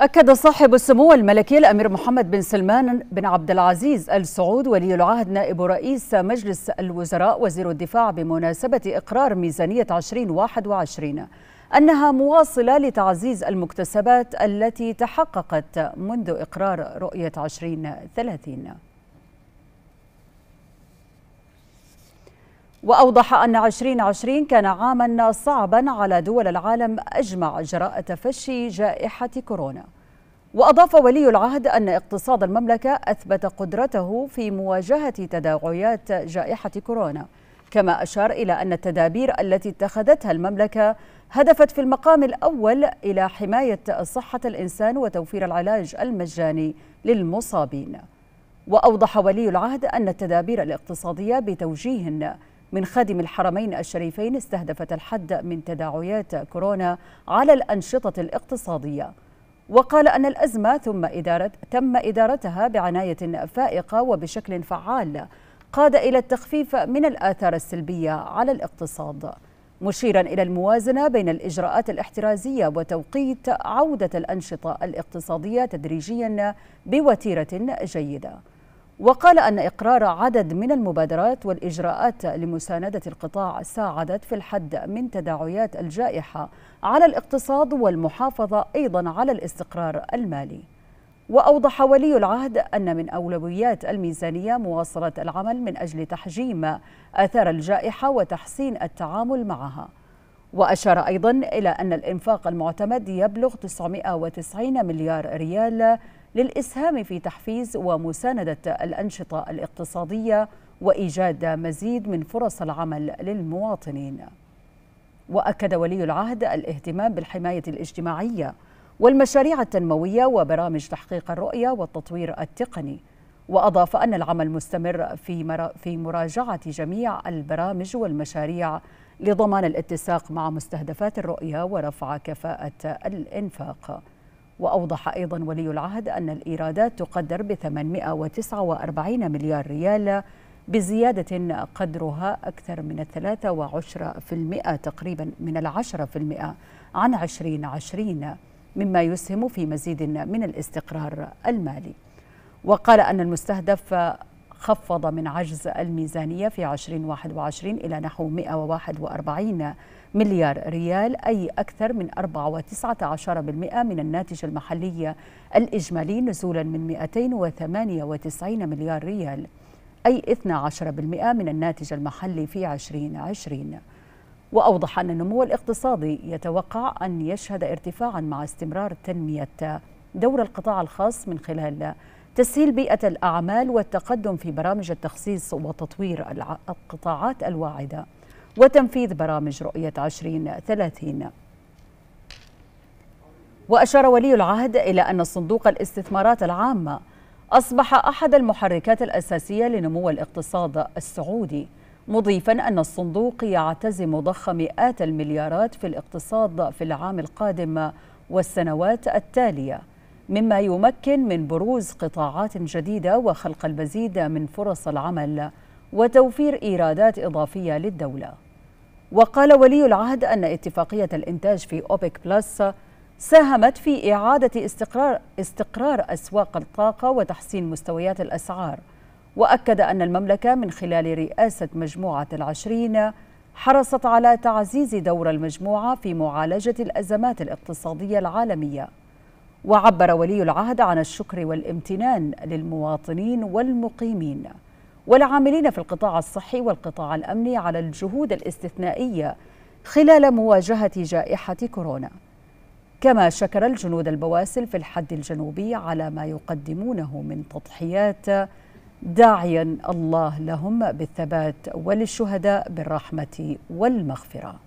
أكد صاحب السمو الملكي الأمير محمد بن سلمان بن عبد العزيز آل سعود ولي العهد نائب رئيس مجلس الوزراء وزير الدفاع بمناسبة إقرار ميزانية 2021 أنها مواصلة لتعزيز المكتسبات التي تحققت منذ إقرار رؤية 2030 وأوضح أن 2020 كان عاما صعبا على دول العالم أجمع جراء تفشي جائحة كورونا وأضاف ولي العهد أن اقتصاد المملكة أثبت قدرته في مواجهة تداعيات جائحة كورونا كما أشار إلى أن التدابير التي اتخذتها المملكة هدفت في المقام الأول إلى حماية صحة الإنسان وتوفير العلاج المجاني للمصابين وأوضح ولي العهد أن التدابير الاقتصادية بتوجيه من خادم الحرمين الشريفين استهدفت الحد من تداعيات كورونا على الأنشطة الاقتصادية وقال أن الأزمة ثم إدارة تم إدارتها بعناية فائقة وبشكل فعال قاد إلى التخفيف من الآثار السلبية على الاقتصاد مشيرا إلى الموازنة بين الإجراءات الاحترازية وتوقيت عودة الأنشطة الاقتصادية تدريجيا بوتيرة جيدة وقال أن إقرار عدد من المبادرات والإجراءات لمساندة القطاع ساعدت في الحد من تداعيات الجائحة على الاقتصاد والمحافظة أيضا على الاستقرار المالي وأوضح ولي العهد أن من أولويات الميزانية مواصلة العمل من أجل تحجيم آثار الجائحة وتحسين التعامل معها وأشار أيضا إلى أن الإنفاق المعتمد يبلغ 990 مليار ريال للإسهام في تحفيز ومساندة الأنشطة الاقتصادية وإيجاد مزيد من فرص العمل للمواطنين وأكد ولي العهد الاهتمام بالحماية الاجتماعية والمشاريع التنموية وبرامج تحقيق الرؤية والتطوير التقني وأضاف أن العمل مستمر في, في مراجعة جميع البرامج والمشاريع لضمان الاتساق مع مستهدفات الرؤية ورفع كفاءة الإنفاق وأوضح أيضا ولي العهد أن الإيرادات تقدر ب 849 مليار ريال بزيادة قدرها أكثر من الثلاثة تقريبا من 10% عن 2020 مما يسهم في مزيد من الاستقرار المالي وقال أن المستهدف خفض من عجز الميزانية في 2021 إلى نحو 141 مليار ريال أي أكثر من 4.19% من الناتج المحلي الإجمالي نزولا من 298 مليار ريال أي 12% من الناتج المحلي في 2020 وأوضح أن النمو الاقتصادي يتوقع أن يشهد ارتفاعا مع استمرار تنمية دور القطاع الخاص من خلال تسهيل بيئة الأعمال والتقدم في برامج التخصيص وتطوير القطاعات الواعدة وتنفيذ برامج رؤية 2030 وأشار ولي العهد إلى أن صندوق الاستثمارات العامة أصبح أحد المحركات الأساسية لنمو الاقتصاد السعودي مضيفا أن الصندوق يعتزم ضخ مئات المليارات في الاقتصاد في العام القادم والسنوات التاليه مما يمكن من بروز قطاعات جديده وخلق المزيد من فرص العمل وتوفير ايرادات اضافيه للدوله. وقال ولي العهد ان اتفاقيه الانتاج في اوبك بلس ساهمت في اعاده استقرار استقرار اسواق الطاقه وتحسين مستويات الاسعار. واكد ان المملكه من خلال رئاسه مجموعه العشرين حرصت على تعزيز دور المجموعه في معالجه الازمات الاقتصاديه العالميه. وعبر ولي العهد عن الشكر والامتنان للمواطنين والمقيمين والعاملين في القطاع الصحي والقطاع الامني على الجهود الاستثنائيه خلال مواجهه جائحه كورونا كما شكر الجنود البواسل في الحد الجنوبي على ما يقدمونه من تضحيات داعيا الله لهم بالثبات وللشهداء بالرحمه والمغفره